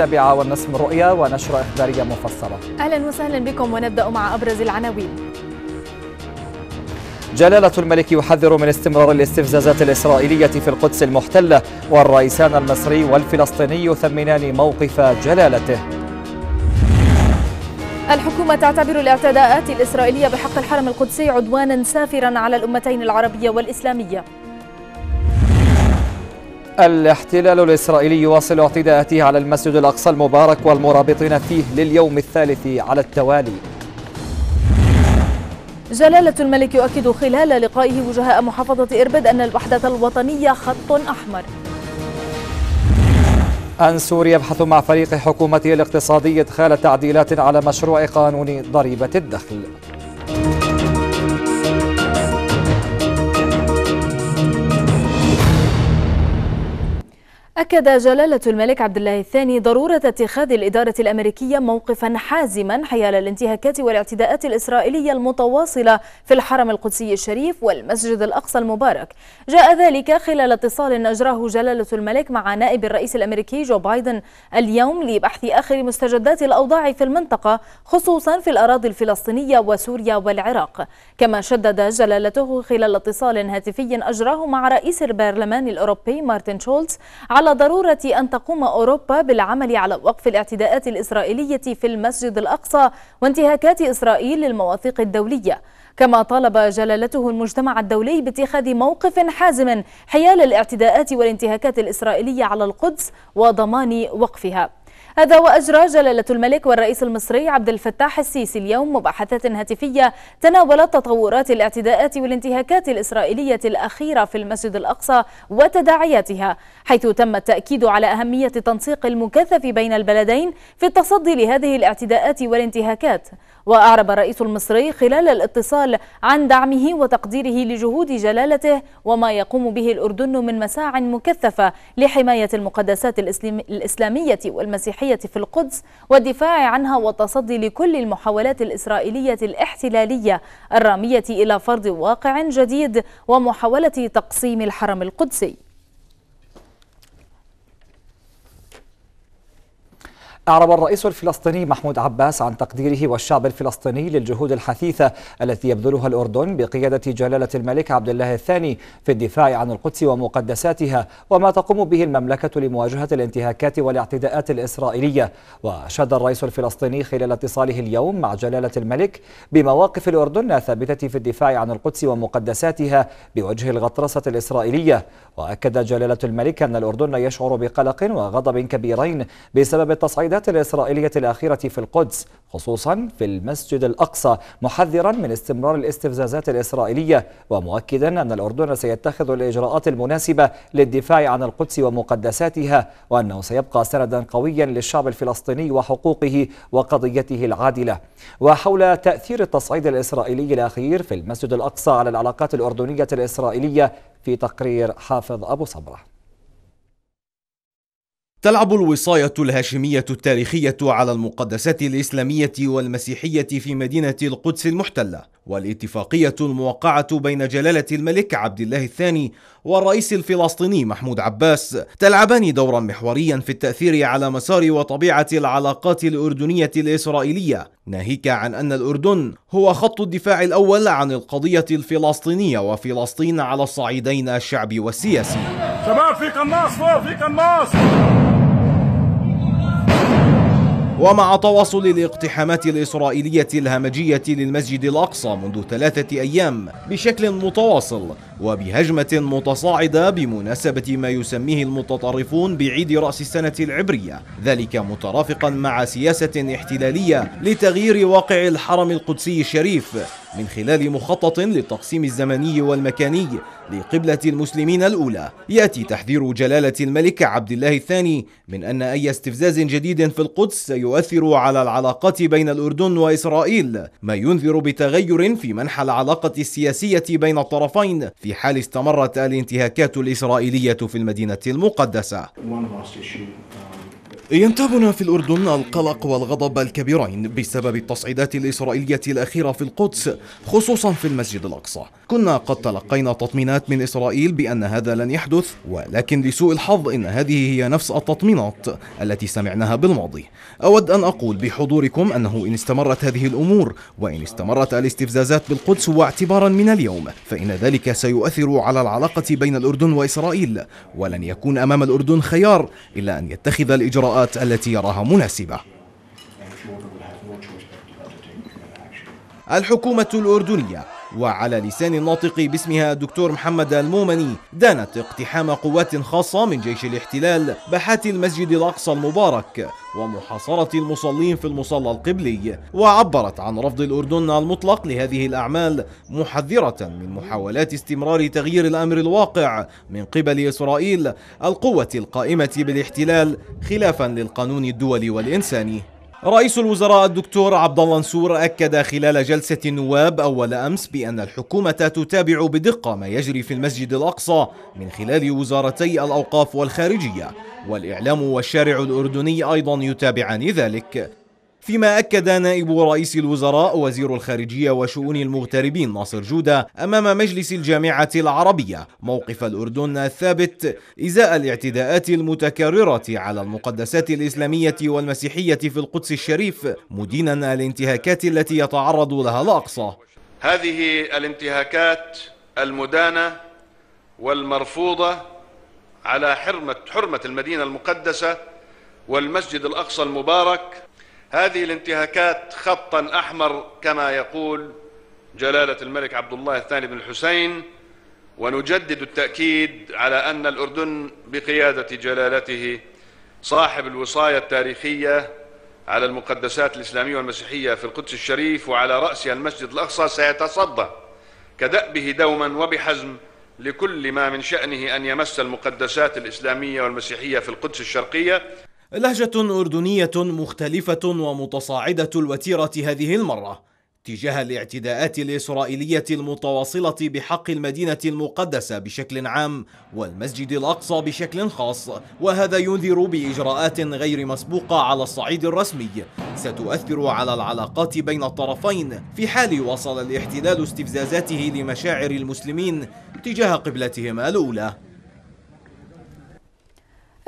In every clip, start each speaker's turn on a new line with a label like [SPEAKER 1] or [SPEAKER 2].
[SPEAKER 1] السابعة والنصف من رؤية ونشرة إخبارية مفصلة
[SPEAKER 2] أهلا وسهلا بكم ونبدأ مع أبرز العناوين
[SPEAKER 1] جلالة الملك يحذر من استمرار الاستفزازات الإسرائيلية في القدس المحتلة والرئيسان المصري والفلسطيني يثمنان موقف جلالته
[SPEAKER 2] الحكومة تعتبر الاعتداءات الإسرائيلية بحق الحرم القدسي عدوانا سافرا على الأمتين العربية والإسلامية
[SPEAKER 1] الاحتلال الإسرائيلي يواصل اعتداءاته على المسجد الأقصى المبارك والمرابطين فيه لليوم الثالث على التوالي
[SPEAKER 2] جلالة الملك يؤكد خلال لقائه وجهاء محافظة إربد أن الوحدة الوطنية خط أحمر
[SPEAKER 1] سوريا يبحث مع فريق حكومته الاقتصادي إدخال تعديلات على مشروع قانون ضريبة الدخل
[SPEAKER 2] أكد جلالة الملك عبد الله الثاني ضرورة اتخاذ الإدارة الأمريكية موقفا حازما حيال الانتهاكات والاعتداءات الإسرائيلية المتواصلة في الحرم القدسي الشريف والمسجد الأقصى المبارك جاء ذلك خلال اتصال أجراه جلالة الملك مع نائب الرئيس الأمريكي جو بايدن اليوم لبحث آخر مستجدات الأوضاع في المنطقة خصوصا في الأراضي الفلسطينية وسوريا والعراق كما شدد جلالته خلال اتصال هاتفي أجراه مع رئيس البرلمان الأوروبي مارتن شولتز على على ضرورة أن تقوم أوروبا بالعمل على وقف الاعتداءات الإسرائيلية في المسجد الأقصى وانتهاكات إسرائيل للمواثيق الدولية كما طالب جلالته المجتمع الدولي باتخاذ موقف حازم حيال الاعتداءات والانتهاكات الإسرائيلية على القدس وضمان وقفها هذا وأجرى جلالة الملك والرئيس المصري عبد الفتاح السيسي اليوم مباحثة هاتفية تناولت تطورات الاعتداءات والانتهاكات الإسرائيلية الأخيرة في المسجد الأقصى وتداعياتها حيث تم التأكيد على أهمية التنسيق المكثف بين البلدين في التصدي لهذه الاعتداءات والانتهاكات وأعرب الرئيس المصري خلال الاتصال عن دعمه وتقديره لجهود جلالته وما يقوم به الأردن من مساع مكثفة لحماية المقدسات الإسلامية والمسيحية الصحية في القدس والدفاع عنها والتصدي لكل المحاولات الإسرائيلية الاحتلالية الرامية إلى فرض واقع جديد ومحاولة تقسيم الحرم القدسي
[SPEAKER 1] أعرب الرئيس الفلسطيني محمود عباس عن تقديره والشعب الفلسطيني للجهود الحثيثة التي يبذلها الأردن بقيادة جلالة الملك عبد الله الثاني في الدفاع عن القدس ومقدساتها وما تقوم به المملكة لمواجهة الانتهاكات والاعتداءات الإسرائيلية وأشاد الرئيس الفلسطيني خلال اتصاله اليوم مع جلالة الملك بمواقف الأردن الثابتة في الدفاع عن القدس ومقدساتها بوجه الغطرسة الإسرائيلية وأكد جلالة الملك أن الأردن يشعر بقلق وغضب كبيرين بسبب التصعيد الهجمات الإسرائيلية الأخيرة في القدس خصوصا في المسجد الأقصى محذرا من استمرار الاستفزازات الإسرائيلية ومؤكدا أن الأردن سيتخذ الإجراءات المناسبة للدفاع عن القدس ومقدساتها وأنه سيبقى سندا قويا للشعب الفلسطيني وحقوقه وقضيته العادلة وحول تأثير التصعيد الإسرائيلي الأخير في المسجد الأقصى على العلاقات الأردنية الإسرائيلية في تقرير
[SPEAKER 3] حافظ أبو صبره تلعب الوصاية الهاشمية التاريخية على المقدسات الإسلامية والمسيحية في مدينة القدس المحتلة والاتفاقية الموقعة بين جلالة الملك عبد الله الثاني والرئيس الفلسطيني محمود عباس تلعبان دورا محوريا في التأثير على مسار وطبيعة العلاقات الأردنية الإسرائيلية ناهيك عن أن الأردن هو خط الدفاع الأول عن القضية الفلسطينية وفلسطين على الصعيدين الشعبي والسياسي شباب في قناص فوق في قناص ومع تواصل الاقتحامات الإسرائيلية الهمجية للمسجد الأقصى منذ ثلاثة أيام بشكل متواصل وبهجمة متصاعدة بمناسبة ما يسميه المتطرفون بعيد رأس السنة العبرية ذلك مترافقا مع سياسة احتلالية لتغيير واقع الحرم القدسي الشريف من خلال مخطط للتقسيم الزمني والمكاني لقبلة المسلمين الأولى يأتي تحذير جلالة الملك عبد الله الثاني من أن أي استفزاز جديد في القدس سيؤثر على العلاقات بين الأردن وإسرائيل ما ينذر بتغير في منحى العلاقة السياسية بين الطرفين في حال استمرت الانتهاكات الإسرائيلية في المدينة المقدسة ينتابنا في الأردن القلق والغضب الكبيرين بسبب التصعيدات الإسرائيلية الأخيرة في القدس خصوصا في المسجد الأقصى كنا قد تلقينا تطمينات من إسرائيل بأن هذا لن يحدث ولكن لسوء الحظ إن هذه هي نفس التطمينات التي سمعناها بالماضي أود أن أقول بحضوركم أنه إن استمرت هذه الأمور وإن استمرت الاستفزازات بالقدس واعتبارا من اليوم فإن ذلك سيؤثر على العلاقة بين الأردن وإسرائيل ولن يكون أمام الأردن خيار إلا أن يتخذ الإجراءات الإجراءات التي يراها مناسبة الحكومة الأردنية وعلى لسان الناطق باسمها الدكتور محمد المومني دانت اقتحام قوات خاصة من جيش الاحتلال باحات المسجد الأقصى المبارك ومحاصرة المصلين في المصلى القبلي وعبرت عن رفض الأردن المطلق لهذه الأعمال محذرة من محاولات استمرار تغيير الأمر الواقع من قبل إسرائيل القوة القائمة بالاحتلال خلافا للقانون الدولي والإنساني رئيس الوزراء الدكتور عبد الله نسور أكد خلال جلسة النواب أول أمس بأن الحكومة تتابع بدقة ما يجري في المسجد الأقصى من خلال وزارتي الأوقاف والخارجية والإعلام والشارع الأردني أيضا يتابعان ذلك فيما أكد نائب رئيس الوزراء وزير الخارجية وشؤون المغتربين ناصر جودة أمام مجلس الجامعة العربية موقف الأردن الثابت إزاء الاعتداءات المتكررة على المقدسات الإسلامية والمسيحية في القدس الشريف مدينا الانتهاكات التي يتعرض لها الأقصى هذه الانتهاكات المدانة والمرفوضة على حرمة حرمة المدينة المقدسة والمسجد الأقصى المبارك هذه الانتهاكات خطا احمر كما يقول جلاله الملك عبد الله الثاني بن الحسين ونجدد التاكيد على ان الاردن بقياده جلالته صاحب الوصايه التاريخيه على المقدسات الاسلاميه والمسيحيه في القدس الشريف وعلى راسها المسجد الاقصى سيتصدى كدأبه دوما وبحزم لكل ما من شأنه أن يمس المقدسات الإسلامية والمسيحية في القدس الشرقية لهجة أردنية مختلفة ومتصاعدة الوتيرة هذه المرة تجاه الاعتداءات الإسرائيلية المتواصلة بحق المدينة المقدسة بشكل عام والمسجد الأقصى بشكل خاص وهذا ينذر بإجراءات غير مسبوقة على الصعيد الرسمي ستؤثر على العلاقات بين الطرفين في حال وصل الاحتلال استفزازاته لمشاعر المسلمين تجاه قبلتهم الأولى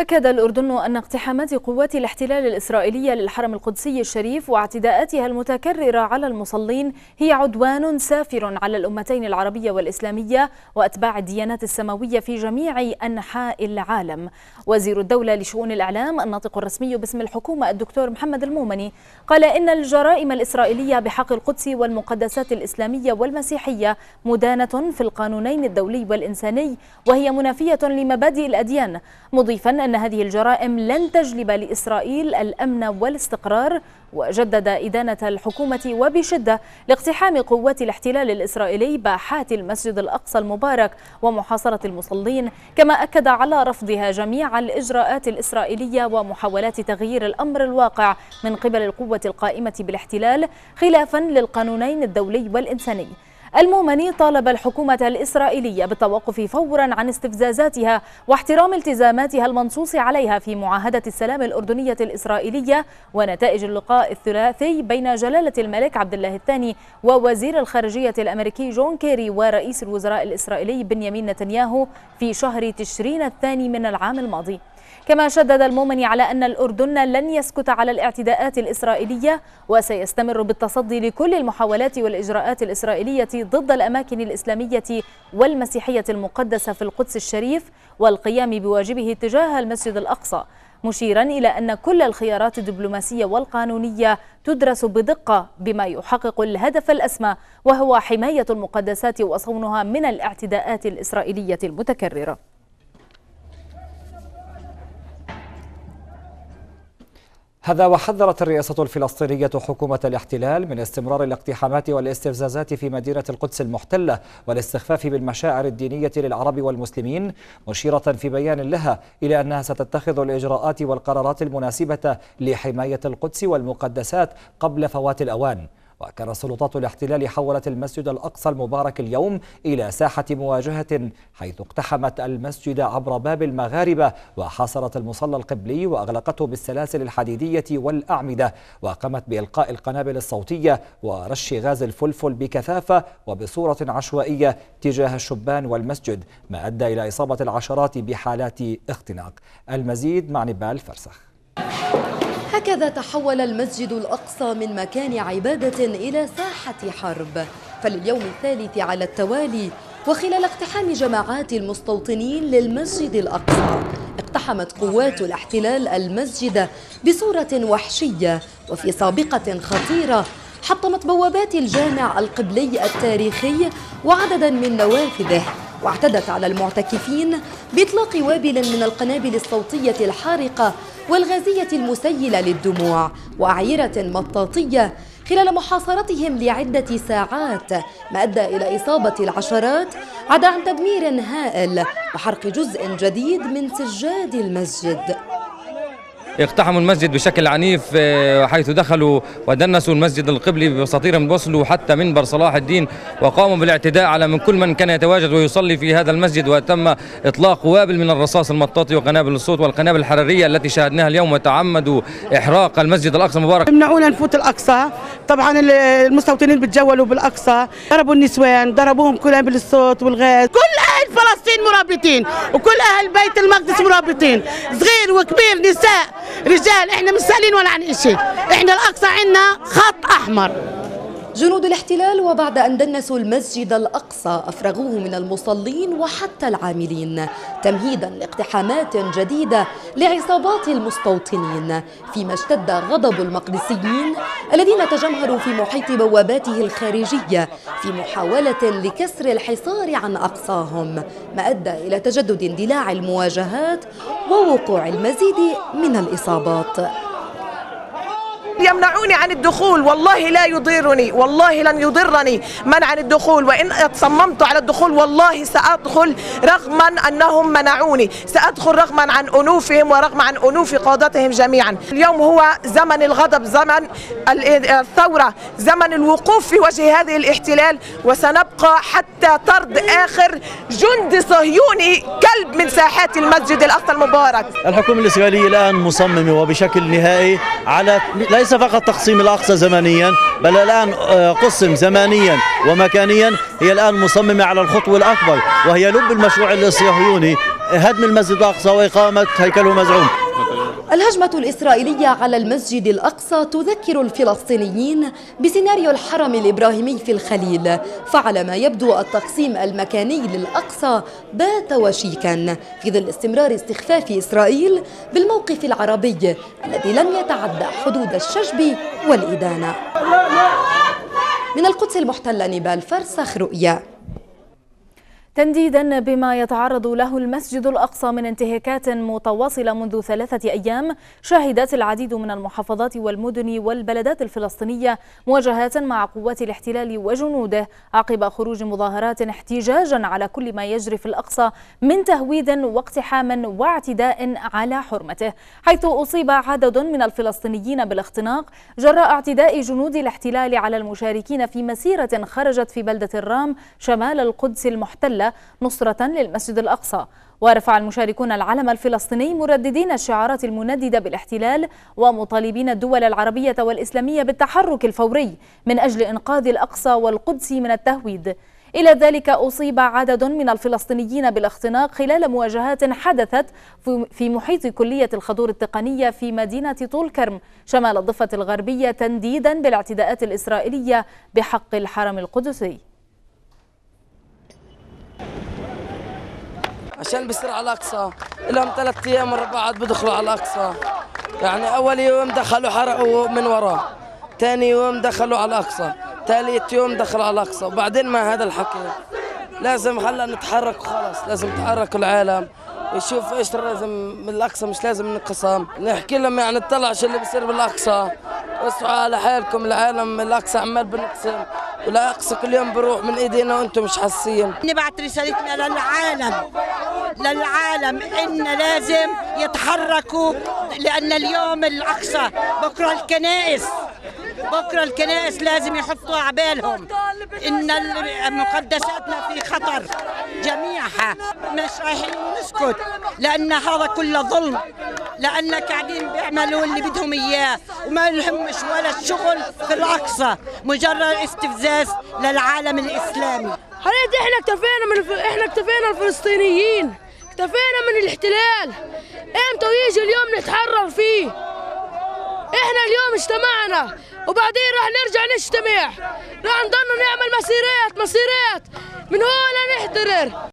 [SPEAKER 2] أكد الأردن أن اقتحامات قوات الاحتلال الإسرائيلية للحرم القدسي الشريف واعتداءاتها المتكررة على المصلين هي عدوان سافر على الأمتين العربية والإسلامية وأتباع الديانات السماوية في جميع أنحاء العالم وزير الدولة لشؤون الإعلام الناطق الرسمي باسم الحكومة الدكتور محمد المومني قال إن الجرائم الإسرائيلية بحق القدس والمقدسات الإسلامية والمسيحية مدانة في القانونين الدولي والإنساني وهي منافية لمبادئ الأديان مضيفا أن هذه الجرائم لن تجلب لإسرائيل الأمن والاستقرار وجدد إدانة الحكومة وبشدة لاقتحام قوات الاحتلال الإسرائيلي باحات المسجد الأقصى المبارك ومحاصرة المصلين كما أكد على رفضها جميع الإجراءات الإسرائيلية ومحاولات تغيير الأمر الواقع من قبل القوة القائمة بالاحتلال خلافا للقانونين الدولي والإنساني المومني طالب الحكومة الإسرائيلية بالتوقف فورا عن استفزازاتها واحترام التزاماتها المنصوص عليها في معاهدة السلام الأردنية الإسرائيلية ونتائج اللقاء الثلاثي بين جلالة الملك عبد الله الثاني ووزير الخارجية الأمريكي جون كيري ورئيس الوزراء الإسرائيلي بنيامين نتنياهو في شهر تشرين الثاني من العام الماضي كما شدد المؤمني على أن الأردن لن يسكت على الاعتداءات الإسرائيلية وسيستمر بالتصدي لكل المحاولات والإجراءات الإسرائيلية ضد الأماكن الإسلامية والمسيحية المقدسة في القدس الشريف والقيام بواجبه تجاه المسجد الأقصى مشيرا إلى أن كل الخيارات الدبلوماسية والقانونية تدرس بدقة بما يحقق الهدف الأسمى وهو حماية المقدسات وصونها من الاعتداءات الإسرائيلية المتكررة
[SPEAKER 1] هذا وحذرت الرئاسة الفلسطينية حكومة الاحتلال من استمرار الاقتحامات والاستفزازات في مدينة القدس المحتلة والاستخفاف بالمشاعر الدينية للعرب والمسلمين مشيرة في بيان لها إلى أنها ستتخذ الإجراءات والقرارات المناسبة لحماية القدس والمقدسات قبل فوات الأوان وكان سلطات الاحتلال حولت المسجد الأقصى المبارك اليوم إلى ساحة مواجهة حيث اقتحمت المسجد عبر باب المغاربة وحاصرت المصلى القبلي وأغلقته بالسلاسل الحديدية والأعمدة وقامت بإلقاء القنابل الصوتية ورش غاز الفلفل بكثافة وبصورة عشوائية تجاه الشبان والمسجد ما أدى إلى إصابة العشرات بحالات اختناق المزيد مع نبال فرسخ
[SPEAKER 4] هكذا تحول المسجد الأقصى من مكان عبادة إلى ساحة حرب فلليوم الثالث على التوالي وخلال اقتحام جماعات المستوطنين للمسجد الأقصى اقتحمت قوات الاحتلال المسجد بصورة وحشية وفي سابقة خطيرة حطمت بوابات الجامع القبلي التاريخي وعددا من نوافذه واعتدت على المعتكفين بإطلاق وابل من القنابل الصوتية الحارقة والغازية المسيلة للدموع وأعيرة مطاطية خلال محاصرتهم لعدة ساعات ما أدى إلى إصابة العشرات عدا عن تدمير هائل وحرق جزء جديد من سجاد المسجد
[SPEAKER 1] اقتحموا المسجد بشكل عنيف آه، حيث دخلوا ودنسوا المسجد القبلي بساطير من حتى منبر صلاح الدين وقاموا بالاعتداء على من كل من كان يتواجد ويصلي في هذا المسجد وتم اطلاق وابل من الرصاص المطاطي وقنابل الصوت والقنابل الحراريه التي شاهدناها اليوم وتعمدوا احراق المسجد الاقصى المبارك
[SPEAKER 4] يمنعونا نفوت الاقصى طبعا المستوطنين بتجولوا بالاقصى ضربوا النسوان ضربوهم قنابل الصوت والغاز كل اهل فلسطين مرابطين وكل اهل بيت المقدس مرابطين صغير وكبير نساء رجال احنا مش سالين ولا عن شيء احنا الاقصى عندنا خط احمر جنود الاحتلال وبعد أن دنسوا المسجد الأقصى أفرغوه من المصلين وحتى العاملين تمهيدا لاقتحامات جديدة لعصابات المستوطنين فيما اشتد غضب المقدسيين الذين تجمهروا في محيط بواباته الخارجية في محاولة لكسر الحصار عن أقصاهم ما أدى إلى تجدد اندلاع المواجهات ووقوع المزيد من الإصابات
[SPEAKER 3] يمنعوني عن الدخول والله لا يضرني والله لن يضرني من عن الدخول وإن صممت على الدخول والله سأدخل رغما أنهم منعوني سأدخل رغما عن أنوفهم ورغم عن أنوف قادتهم جميعا اليوم هو زمن الغضب زمن الثورة زمن الوقوف في وجه هذه الاحتلال وسنبقى حتى طرد آخر جندي صهيوني كلب من ساحات المسجد الأقصى المبارك الحكومة الإسرائيلية الآن مصممة وبشكل نهائي على ليس ليس فقط تقسيم الأقصى زمنيا بل الآن آه، قسم زمانيا ومكانيا هي الآن مصممة على الخطوة الأكبر وهي لب المشروع الصهيوني هدم المسجد الأقصى وإقامة هيكله مزعوم
[SPEAKER 4] الهجمة الإسرائيلية على المسجد الأقصى تذكر الفلسطينيين بسيناريو الحرم الإبراهيمي في الخليل فعلى ما يبدو التقسيم المكاني للأقصى بات وشيكا في ظل استمرار استخفاف إسرائيل بالموقف العربي الذي لم يتعدى حدود الشجب والإدانة من القدس المحتلة نبال فرسخ رؤيا تنديدا بما يتعرض له
[SPEAKER 2] المسجد الأقصى من انتهاكات متواصلة منذ ثلاثة أيام شهدت العديد من المحافظات والمدن والبلدات الفلسطينية مواجهات مع قوات الاحتلال وجنوده عقب خروج مظاهرات احتجاجا على كل ما يجري في الأقصى من تهويد واقتحام واعتداء على حرمته حيث أصيب عدد من الفلسطينيين بالاختناق جراء اعتداء جنود الاحتلال على المشاركين في مسيرة خرجت في بلدة الرام شمال القدس المحتلة نصرة للمسجد الأقصى ورفع المشاركون العلم الفلسطيني مرددين الشعارات المنددة بالاحتلال ومطالبين الدول العربية والإسلامية بالتحرك الفوري من أجل إنقاذ الأقصى والقدس من التهويد إلى ذلك أصيب عدد من الفلسطينيين بالاختناق خلال مواجهات حدثت في محيط كلية الخضور التقنية في مدينة طول كرم شمال الضفة الغربية تنديدا بالاعتداءات الإسرائيلية بحق الحرم
[SPEAKER 4] القدسي عشان بيصير على الاقصى لهم ثلاث ايام ورا بعض بدخلوا على الاقصى يعني اول يوم دخلوا حرقوا من وراه ثاني يوم دخلوا على الاقصى ثالث يوم دخلوا على الاقصى وبعدين ما هذا الحكي لازم هلا نتحرك وخلص لازم تحرك العالم يشوف ايش لازم من الاقصى مش لازم انقسام نحكي لهم يعني اطلع شو اللي بصير بالاقصى وسعوا على حالكم العالم الاقصى عمال بنقسم والاقصى كل يوم بروح من ايدينا وانتم مش حاسين نبعت رسالتنا للعالم للعالم ان لازم يتحركوا لان اليوم الاقصى بكره الكنائس بكره الكنائس لازم يحطوا على بالهم ان مقدساتنا في خطر جميعها مش رايحين نسكت لان هذا كله ظلم لان قاعدين بيعملوا اللي بدهم اياه وما لهم مش ولا الشغل في الأقصى مجرد استفزاز للعالم الإسلامي حضرتك احنا اكتفينا من الف... احنا اكتفينا الفلسطينيين اكتفينا من الاحتلال امتى يجي اليوم نتحرر فيه احنا اليوم اجتمعنا وبعدين راح نرجع نجتمع راح نضل نعمل مسيرات مسيرات من هون نحترر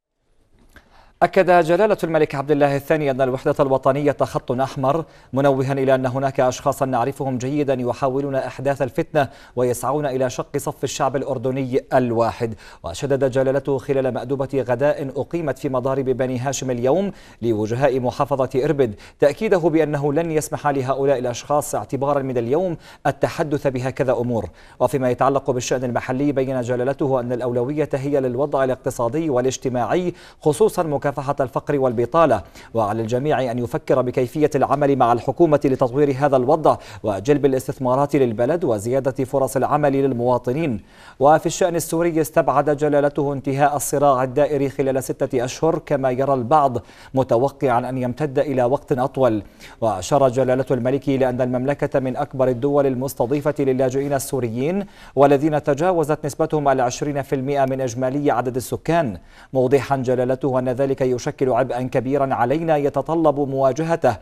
[SPEAKER 1] أكد جلالة الملك عبد الله الثاني أن الوحدة الوطنية خط أحمر منوها إلى أن هناك أشخاصا نعرفهم جيدا يحاولون إحداث الفتنة ويسعون إلى شق صف الشعب الأردني الواحد وشدد جلالته خلال مأدبة غداء أقيمت في مضارب بني هاشم اليوم لوجهاء محافظة إربد تأكيده بأنه لن يسمح لهؤلاء الأشخاص اعتبارا من اليوم التحدث بهكذا أمور وفيما يتعلق بالشأن المحلي بين جلالته أن الأولوية هي للوضع الاقتصادي والاجتماعي خصوصا مكافحة مكافحة الفقر والبطالة وعلى الجميع أن يفكر بكيفية العمل مع الحكومة لتطوير هذا الوضع وجلب الاستثمارات للبلد وزيادة فرص العمل للمواطنين وفي الشأن السوري استبعد جلالته انتهاء الصراع الدائري خلال ستة أشهر كما يرى البعض متوقعا أن يمتد إلى وقت أطول وأشار جلالة الملك إلى أن المملكة من أكبر الدول المستضيفة للاجئين السوريين والذين تجاوزت نسبتهم العشرين في المئة من إجمالي عدد السكان موضحا جلالته أن ذلك ذلك يشكل عبئا كبيرا علينا يتطلب مواجهته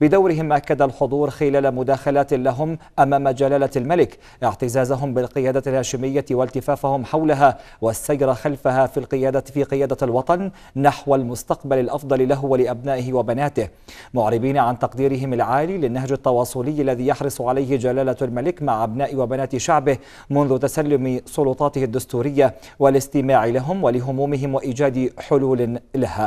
[SPEAKER 1] بدورهم أكد الحضور خلال مداخلات لهم أمام جلالة الملك اعتزازهم بالقيادة الهاشمية والتفافهم حولها والسير خلفها في القيادة في قيادة الوطن نحو المستقبل الأفضل له ولأبنائه وبناته معربين عن تقديرهم العالي للنهج التواصلي الذي يحرص عليه جلالة الملك مع أبناء وبنات شعبه منذ تسلم سلطاته الدستورية والاستماع لهم ولهمومهم وإيجاد حلول لها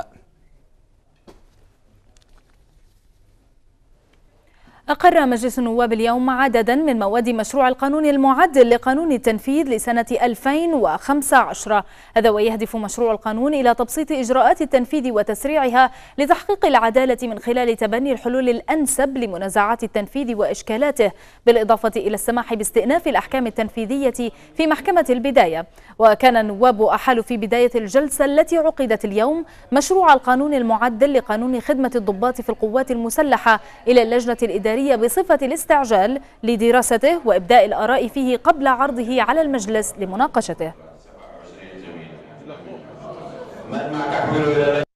[SPEAKER 2] أقر مجلس النواب اليوم عددا من مواد مشروع القانون المعدل لقانون التنفيذ لسنة 2015 هذا ويهدف مشروع القانون إلى تبسيط إجراءات التنفيذ وتسريعها لتحقيق العدالة من خلال تبني الحلول الأنسب لمنازعات التنفيذ وإشكالاته بالإضافة إلى السماح باستئناف الأحكام التنفيذية في محكمة البداية وكان النواب أحالوا في بداية الجلسة التي عقدت اليوم مشروع القانون المعدل لقانون خدمة الضباط في القوات المسلحة إلى اللجنة الإدارية الإدارية بصفة الاستعجال لدراسته وإبداء الآراء فيه قبل عرضه على المجلس لمناقشته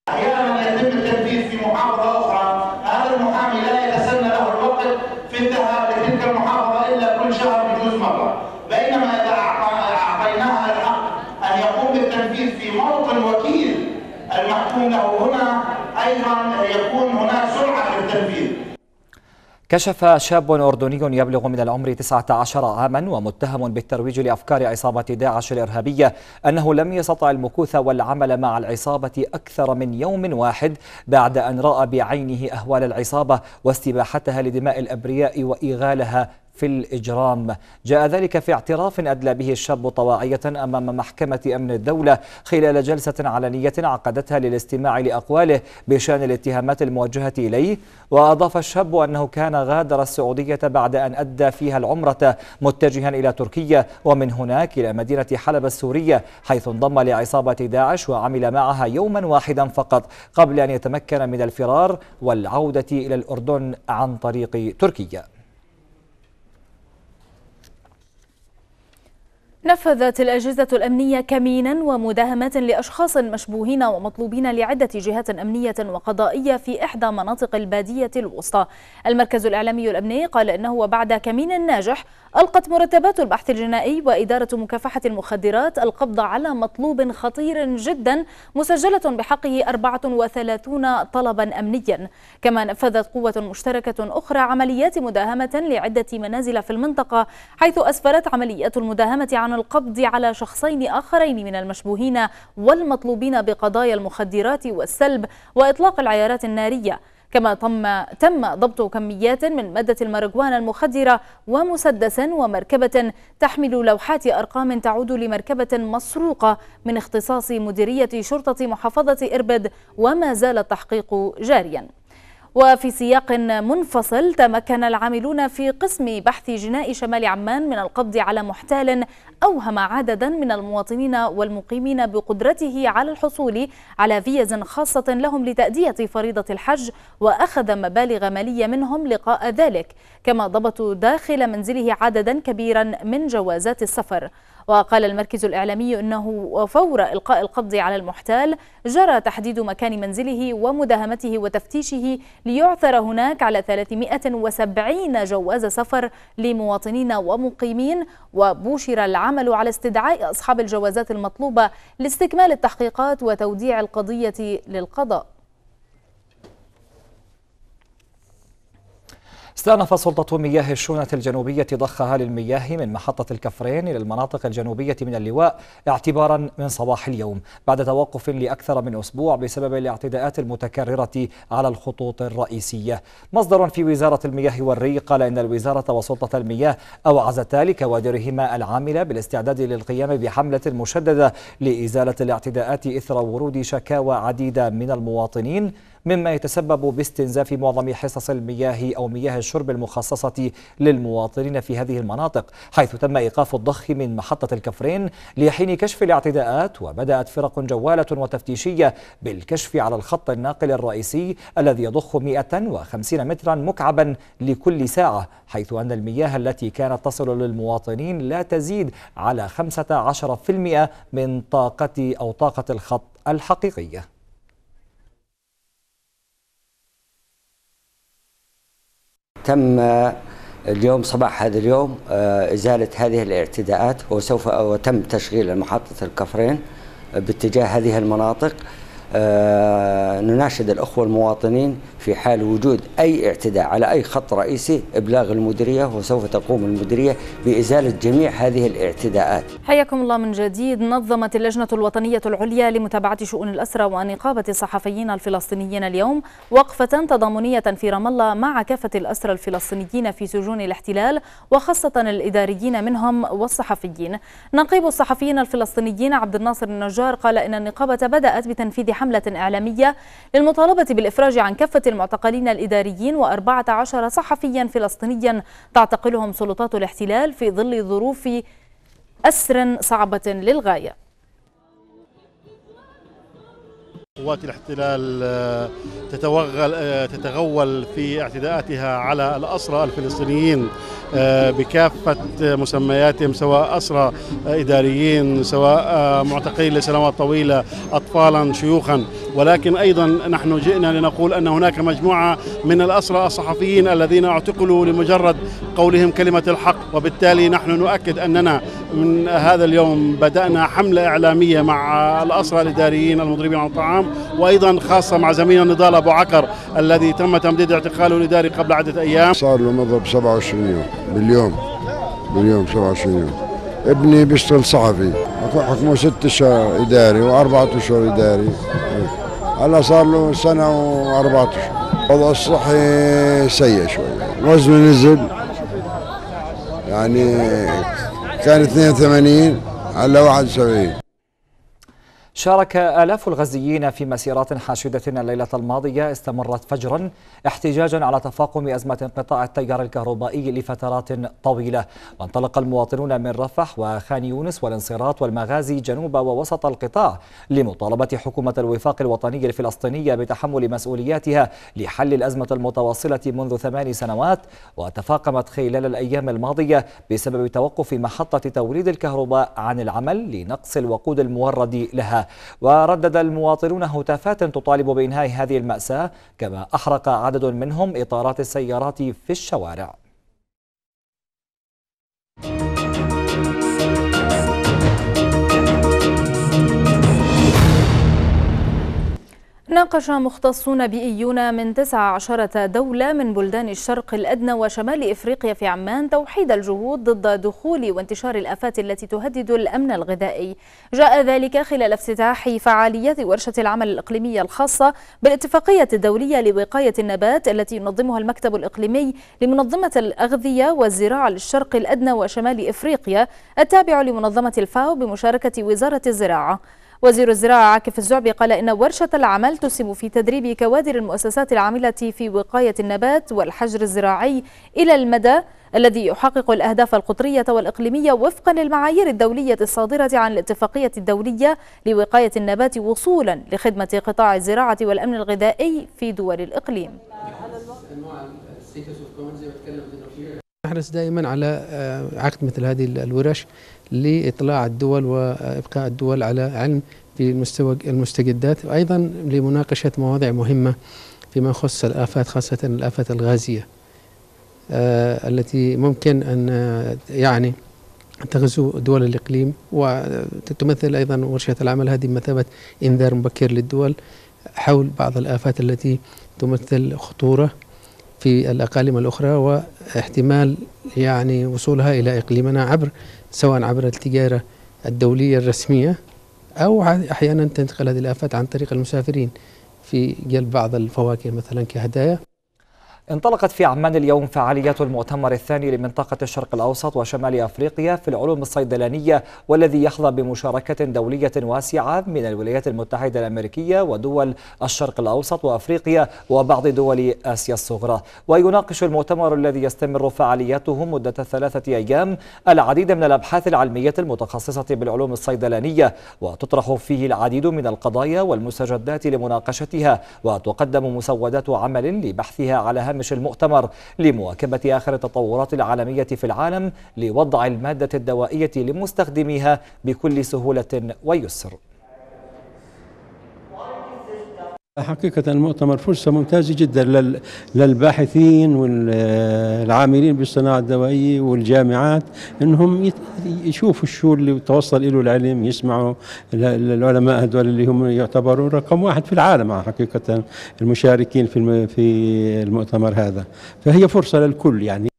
[SPEAKER 3] أحيانا يتم التنفيذ في محافظة أخرى هذا المحامي لا يتسنى له الوقت في الذهاب لتلك المحافظة إلا كل شهر بجوز مرة بينما إذا أعطيناها الحق أن يقوم بالتنفيذ في وكيل المحكوم له هنا أيضا يكون هناك سرعة في التنفيذ
[SPEAKER 1] كشف شاب أردني يبلغ من العمر 19 عاما ومتهم بالترويج لأفكار عصابة داعش الإرهابية أنه لم يستطع المكوث والعمل مع العصابة أكثر من يوم واحد بعد أن رأى بعينه أهوال العصابة واستباحتها لدماء الأبرياء وإغالها في الإجرام جاء ذلك في اعتراف أدلى به الشاب طواعية أمام محكمة أمن الدولة خلال جلسة علنية عقدتها للاستماع لأقواله بشأن الاتهامات الموجهة إليه وأضاف الشاب أنه كان غادر السعودية بعد أن أدى فيها العمرة متجها إلى تركيا ومن هناك إلى مدينة حلب السورية حيث انضم لعصابة داعش وعمل معها يوما واحدا فقط قبل أن يتمكن من الفرار والعودة إلى الأردن عن طريق تركيا
[SPEAKER 2] نفذت الأجهزة الأمنية كمينا ومداهمات لأشخاص مشبوهين ومطلوبين لعدة جهات أمنية وقضائية في إحدى مناطق البادية الوسطى المركز الإعلامي الأمني قال إنه بعد كمين ناجح ألقت مرتبات البحث الجنائي وإدارة مكافحة المخدرات القبض على مطلوب خطير جدا مسجلة بحقه 34 طلبا أمنيا كما نفذت قوة مشتركة أخرى عمليات مداهمة لعدة منازل في المنطقة حيث أسفرت عمليات المداهمة عن القبض على شخصين آخرين من المشبوهين والمطلوبين بقضايا المخدرات والسلب وإطلاق العيارات النارية كما تم تم ضبط كميات من مادة المارجوانا المخدرة ومسدس ومركبة تحمل لوحات أرقام تعود لمركبة مسروقة من اختصاص مديرية شرطة محافظة إربد وما زال التحقيق جارياً وفي سياق منفصل تمكن العاملون في قسم بحث جناء شمال عمان من القبض على محتال أوهم عددا من المواطنين والمقيمين بقدرته على الحصول على فيز خاصة لهم لتأدية فريضة الحج وأخذ مبالغ مالية منهم لقاء ذلك كما ضبطوا داخل منزله عددا كبيرا من جوازات السفر وقال المركز الإعلامي أنه فور إلقاء القبض على المحتال جرى تحديد مكان منزله ومداهمته وتفتيشه ليعثر هناك على 370 جواز سفر لمواطنين ومقيمين وبوشر العمل على استدعاء أصحاب الجوازات المطلوبة لاستكمال التحقيقات وتوديع القضية للقضاء
[SPEAKER 1] استأنف سلطة مياه الشونة الجنوبية ضخها للمياه من محطة الكفرين إلى المناطق الجنوبية من اللواء اعتبارا من صباح اليوم بعد توقف لأكثر من أسبوع بسبب الاعتداءات المتكررة على الخطوط الرئيسية مصدر في وزارة المياه والري قال إن الوزارة وسلطة المياه أوعزتا لكوادرهما العاملة بالاستعداد للقيام بحملة مشددة لإزالة الاعتداءات إثر ورود شكاوى عديدة من المواطنين مما يتسبب باستنزاف معظم حصص المياه أو مياه الشرب المخصصة للمواطنين في هذه المناطق حيث تم إيقاف الضخ من محطة الكفرين لحين كشف الاعتداءات وبدأت فرق جوالة وتفتيشية بالكشف على الخط الناقل الرئيسي الذي يضخ 150 مترا مكعبا لكل ساعة حيث أن المياه التي كانت تصل للمواطنين لا تزيد على 15% من طاقة أو طاقة الخط الحقيقية تم اليوم صباح هذا اليوم آه، إزالة هذه الاعتداءات وسوف وتم تشغيل محطة الكفرين باتجاه هذه المناطق آه، نناشد الأخوة المواطنين في حال وجود أي اعتداء على أي خط رئيسي إبلاغ المديرية وسوف تقوم المديرية بإزالة جميع هذه الاعتداءات
[SPEAKER 2] حياكم الله من جديد نظمت اللجنة الوطنية العليا لمتابعة شؤون الأسرى ونقابة الصحفيين الفلسطينيين اليوم وقفة تضامنية في رام الله مع كافة الأسرى الفلسطينيين في سجون الاحتلال وخاصة الإداريين منهم والصحفيين نقيب الصحفيين الفلسطينيين عبد الناصر النجار قال إن النقابة بدأت بتنفيذ حملة إعلامية للمطالبة بالإفراج عن كافة المعتقلين الإداريين و14 صحفيا فلسطينيا تعتقلهم سلطات الاحتلال في ظل ظروف أسر صعبة للغاية
[SPEAKER 1] قوات الاحتلال آه، تتوغل آه، تتغول في اعتداءاتها على الأسرى الفلسطينيين آه، بكافة مسمياتهم سواء أسرى إداريين سواء معتقلين لسنوات طويلة أطفالا شيوخا ولكن أيضا نحن جئنا لنقول أن هناك مجموعة من الأسرى الصحفيين الذين اعتقلوا لمجرد قولهم كلمة الحق وبالتالي نحن نؤكد أننا من هذا اليوم بدأنا حملة إعلامية مع الأسرى الإداريين المضربين عن الطعام وأيضا خاصة مع زميلنا نضال أبو عكر الذي تم تمديد اعتقاله الإداري قبل عدة أيام
[SPEAKER 4] صار له مضرب 27 يوم باليوم باليوم 27 يوم ابني بيشتغل صحفي حكمه ست اشهر اداري واربعة اشهر اداري هلا صار له سنه وأربعة أشهر وضعه الصحي سيء شوية وزنه نزل يعني كان 82 على 71
[SPEAKER 1] شارك آلاف الغزيين في مسيرات حاشدة الليلة الماضية استمرت فجرا احتجاجا على تفاقم أزمة انقطاع التيار الكهربائي لفترات طويلة وانطلق المواطنون من رفح وخان يونس والانصراط والمغازي جنوب ووسط القطاع لمطالبة حكومة الوفاق الوطني الفلسطينية بتحمل مسؤولياتها لحل الأزمة المتواصلة منذ ثمان سنوات وتفاقمت خلال الأيام الماضية بسبب توقف محطة توليد الكهرباء عن العمل لنقص الوقود المورد لها وردد المواطنون هتافات تطالب بإنهاء هذه المأساة كما أحرق عدد منهم إطارات السيارات في الشوارع
[SPEAKER 2] ناقش مختصون بيئيون من 19 دولة من بلدان الشرق الأدنى وشمال إفريقيا في عمان توحيد الجهود ضد دخول وانتشار الآفات التي تهدد الأمن الغذائي جاء ذلك خلال افتتاح فعاليات ورشة العمل الإقليمية الخاصة بالاتفاقية الدولية لوقاية النبات التي ينظمها المكتب الإقليمي لمنظمة الأغذية والزراعة للشرق الأدنى وشمال إفريقيا التابع لمنظمة الفاو بمشاركة وزارة الزراعة وزير الزراعة عاكف الزعبي قال إن ورشة العمل تسهم في تدريب كوادر المؤسسات العاملة في وقاية النبات والحجر الزراعي إلى المدى الذي يحقق الأهداف القطرية والإقليمية وفقا للمعايير الدولية الصادرة عن الاتفاقية الدولية لوقاية النبات وصولا لخدمة قطاع الزراعة والأمن الغذائي في دول الإقليم نحرص دائما على آه، عقد مثل هذه الورش لإطلاع الدول وإبقاء
[SPEAKER 4] الدول على علم بمستوى المستجدات وأيضا لمناقشة مواضيع مهمة فيما يخص الآفات خاصة الآفات الغازية آه، التي ممكن أن آه، يعني تغزو دول الإقليم وتمثل
[SPEAKER 2] أيضا ورشة العمل هذه بمثابة إنذار مبكر للدول حول بعض الآفات التي
[SPEAKER 4] تمثل خطورة في الأقاليم الأخرى واحتمال يعني وصولها إلى إقليمنا عبر سواء عبر التجارة الدولية الرسمية أو أحيانا تنتقل هذه الآفات عن طريق المسافرين في جلب بعض
[SPEAKER 2] الفواكه مثلا كهدايا
[SPEAKER 1] انطلقت في عمان اليوم فعاليات المؤتمر الثاني لمنطقة الشرق الأوسط وشمال أفريقيا في العلوم الصيدلانية والذي يحظى بمشاركة دولية واسعة من الولايات المتحدة الأمريكية ودول الشرق الأوسط وأفريقيا وبعض دول آسيا الصغرى ويناقش المؤتمر الذي يستمر فعالياته مدة ثلاثة أيام العديد من الأبحاث العلمية المتخصصة بالعلوم الصيدلانية وتطرح فيه العديد من القضايا والمستجدات لمناقشتها وتقدم مسودات عمل لبحثها على هامش المؤتمر لمواكبة آخر التطورات العالمية في العالم لوضع المادة الدوائية لمستخدميها بكل سهولة ويسر
[SPEAKER 3] حقيقة المؤتمر فرصة ممتازة جدا للباحثين والعاملين بالصناعة الدوائية والجامعات انهم يشوفوا الشو اللي توصل له العلم يسمعوا العلماء هذول اللي هم يعتبروا رقم واحد في العالم حقيقة المشاركين في في المؤتمر هذا فهي فرصة للكل يعني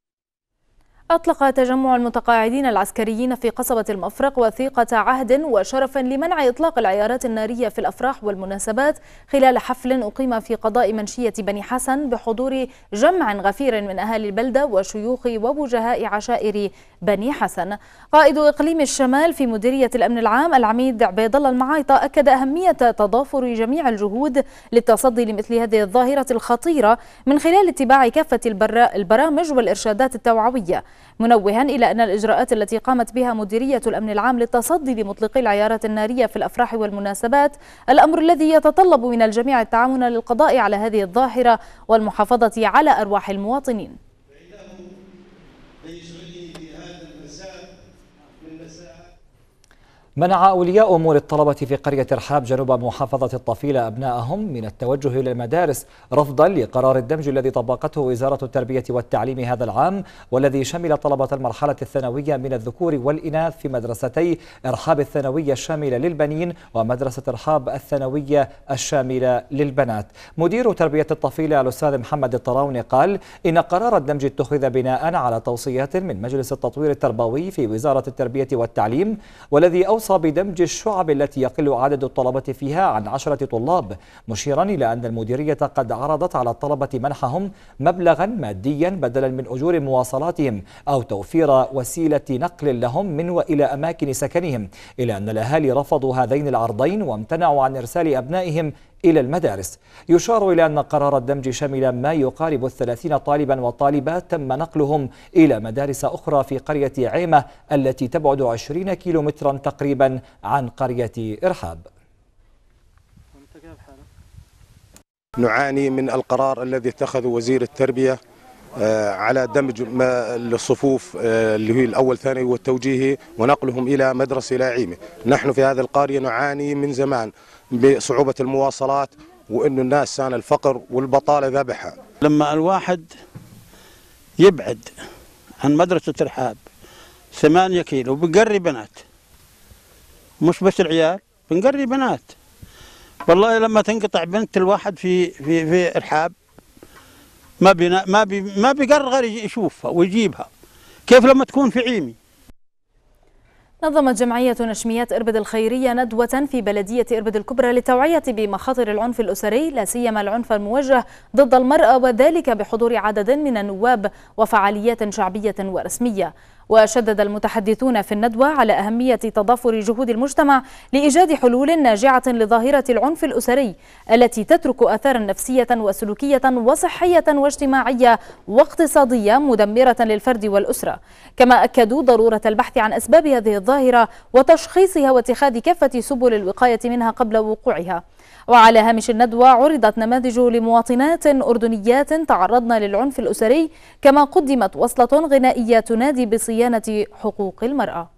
[SPEAKER 2] أطلق تجمع المتقاعدين العسكريين في قصبة المفرق وثيقة عهد وشرف لمنع إطلاق العيارات النارية في الأفراح والمناسبات خلال حفل أقيم في قضاء منشية بني حسن بحضور جمع غفير من أهالي البلدة وشيوخ ووجهاء عشائر بني حسن قائد إقليم الشمال في مديرية الأمن العام العميد عبيد الله المعايطة أكد أهمية تضافر جميع الجهود للتصدي لمثل هذه الظاهرة الخطيرة من خلال اتباع كافة البرامج والإرشادات التوعوية منوها إلى أن الإجراءات التي قامت بها مديرية الأمن العام للتصدي لمطلقي العيارات النارية في الأفراح والمناسبات الأمر الذي يتطلب من الجميع التعاون للقضاء على هذه الظاهرة والمحافظة على أرواح المواطنين
[SPEAKER 1] منع أولياء أمور الطلبة في قرية رحاب جنوب محافظة الطفيلة أبنائهم من التوجه إلى المدارس رفضا لقرار الدمج الذي طبقته وزارة التربية والتعليم هذا العام والذي شمل طلبة المرحلة الثانوية من الذكور والإناث في مدرستي إرحاب الثانوية الشاملة للبنين ومدرسة إرحاب الثانوية الشاملة للبنات مدير تربية الطفيلة الأستاذ محمد الطراوني قال إن قرار الدمج اتخذ بناء على توصيات من مجلس التطوير التربوي في وزارة التربية والتعليم والذي أوصى خاصة بدمج الشعب التي يقل عدد الطلبة فيها عن عشرة طلاب مشيرا إلى أن المديرية قد عرضت على الطلبة منحهم مبلغا ماديا بدلا من أجور مواصلاتهم أو توفير وسيلة نقل لهم من وإلى أماكن سكنهم إلى أن الأهالي رفضوا هذين العرضين وامتنعوا عن إرسال أبنائهم إلى المدارس يشار إلى أن قرار الدمج شمل ما يقارب الثلاثين طالبا وطالبات تم نقلهم إلى مدارس أخرى في قرية عيمة التي تبعد 20 كيلومترا تقريبا عن قرية
[SPEAKER 3] إرحاب نعاني من القرار الذي اتخذه وزير التربية آه، على دمج الصفوف آه، اللي هي الاول ثاني والتوجيهي ونقلهم الى مدرسه لاعيمه، نحن في هذه القريه نعاني من زمان بصعوبه المواصلات وانه الناس سان الفقر والبطاله ذبحها. لما الواحد يبعد عن مدرسه رحاب 8 كيلو بنقري بنات مش بس العيال بنقري بنات والله لما تنقطع بنت الواحد في في في ارحاب ما بينا ما بي ما بيقرر غير يشوفها ويجيبها كيف لما تكون في عيمي
[SPEAKER 2] نظمت جمعية نشميات إربد الخيرية ندوة في بلدية إربد الكبرى للتوعية بمخاطر العنف الأسري لا سيما العنف الموجه ضد المرأة وذلك بحضور عدد من النواب وفعاليات شعبية ورسمية وشدد المتحدثون في الندوة على أهمية تضافر جهود المجتمع لإيجاد حلول ناجعة لظاهرة العنف الأسري التي تترك أثارا نفسية وسلوكية وصحية واجتماعية واقتصادية مدمرة للفرد والأسرة كما أكدوا ضرورة البحث عن أسباب هذه الظاهرة وتشخيصها واتخاذ كافة سبل الوقاية منها قبل وقوعها وعلى هامش الندوة عرضت نماذج لمواطنات أردنيات تعرضن للعنف الأسري كما قدمت وصلة غنائية تنادي بصيانة حقوق المرأة